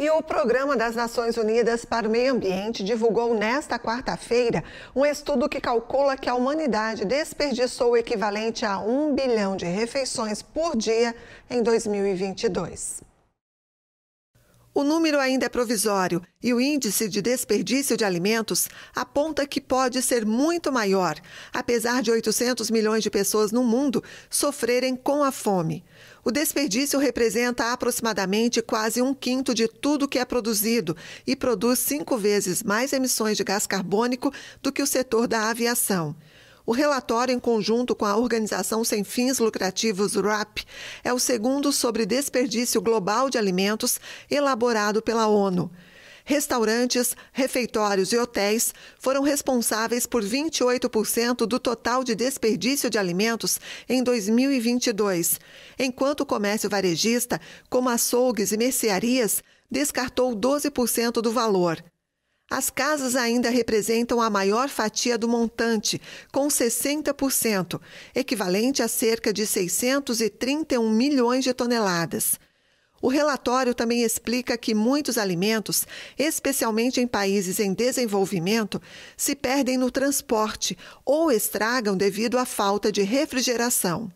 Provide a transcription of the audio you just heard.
E o Programa das Nações Unidas para o Meio Ambiente divulgou nesta quarta-feira um estudo que calcula que a humanidade desperdiçou o equivalente a um bilhão de refeições por dia em 2022. O número ainda é provisório e o índice de desperdício de alimentos aponta que pode ser muito maior, apesar de 800 milhões de pessoas no mundo sofrerem com a fome. O desperdício representa aproximadamente quase um quinto de tudo que é produzido e produz cinco vezes mais emissões de gás carbônico do que o setor da aviação. O relatório, em conjunto com a organização sem fins lucrativos RAP, é o segundo sobre desperdício global de alimentos elaborado pela ONU. Restaurantes, refeitórios e hotéis foram responsáveis por 28% do total de desperdício de alimentos em 2022, enquanto o comércio varejista, como açougues e mercearias, descartou 12% do valor. As casas ainda representam a maior fatia do montante, com 60%, equivalente a cerca de 631 milhões de toneladas. O relatório também explica que muitos alimentos, especialmente em países em desenvolvimento, se perdem no transporte ou estragam devido à falta de refrigeração.